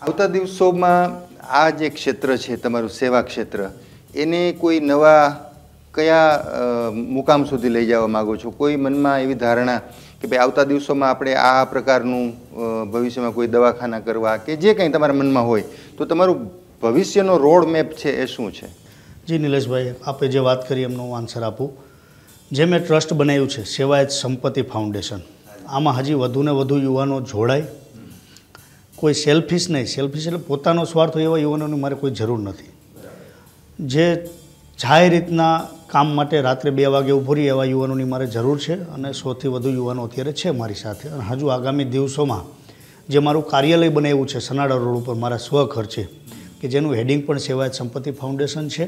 આવતા દિવસોમાં આ જે ક્ષેત્ર છે તમારું સેવા ક્ષેત્ર એને કોઈ નવા કયા મુકામ સુધી લઈ જવા માગો છો કોઈ મનમાં એવી ધારણા કે ભાઈ આવતા દિવસોમાં આપણે આ પ્રકારનું ભવિષ્યમાં કોઈ દવાખાના કરવા કે જે કંઈ તમારા મનમાં હોય તો તમારું ભવિષ્યનો રોડ મેપ છે એ શું છે જી નિલેશભાઈ આપણે જે વાત કરી એમનો આન્સર આપું જે મેં ટ્રસ્ટ બનાવ્યું છે સેવાયત સંપત્તિ ફાઉન્ડેશન આમાં હજી વધુને વધુ યુવાનો જોડાય કોઈ સેલ્ફિશ નહીં સેલ્ફિશ એટલે પોતાનો સ્વાર્થ હોય એવા યુવાનોની મારે કોઈ જરૂર નથી જે જાહેર રીતના કામ માટે રાત્રે બે વાગે ઊભો રહી એવા યુવાનોની મારે જરૂર છે અને સૌથી વધુ યુવાનો અત્યારે છે મારી સાથે અને હજુ આગામી દિવસોમાં જે મારું કાર્યાલય બનાવ્યું છે સનાડા રોડ ઉપર મારા સ્વખર્ચે કે જેનું હેડિંગ પણ સેવાયત સંપત્તિ ફાઉન્ડેશન છે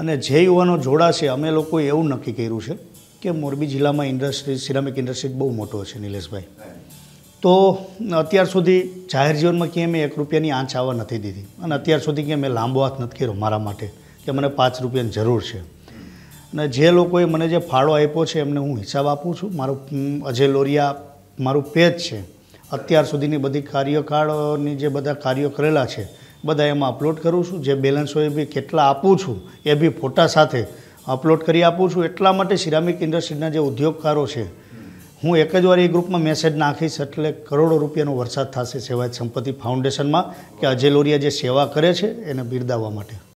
અને જે યુવાનો જોડાશે અમે લોકોએ એવું નક્કી કર્યું છે કે મોરબી જિલ્લામાં ઇન્ડસ્ટ્રી સિરામિક ઇન્ડસ્ટ્રી બહુ મોટો છે નિલેશભાઈ તો અત્યાર સુધી જાહેર જીવનમાં ક્યાંય મેં એક રૂપિયાની આંચ આવવા નથી દીધી અને અત્યાર સુધી ક્યાંય મેં લાંબો હાથ નથી કર્યો મારા માટે કે મને પાંચ રૂપિયાની જરૂર છે અને જે લોકોએ મને જે ફાળો આપ્યો છે એમને હું હિસાબ આપું છું મારું અજય લોરિયા મારું પેજ છે અત્યાર સુધીની બધી કાર્યકાળની જે બધા કાર્યો કરેલા છે બધા એમાં અપલોડ કરું છું જે બેલેન્સ હોય બી કેટલા આપું છું એ બી ફોટા સાથે અપલોડ કરી આપું છું એટલા માટે સિરામિક ઇન્ડસ્ટ્રીના જે ઉદ્યોગકારો છે હું એક જ વાર એ ગ્રુપમાં મેસેજ નાખીશ એટલે કરોડો રૂપિયાનો વરસાદ થશે સેવાયત સંપત્તિ ફાઉન્ડેશનમાં કે અજય લોરિયા જે સેવા કરે છે એને બિરદાવવા માટે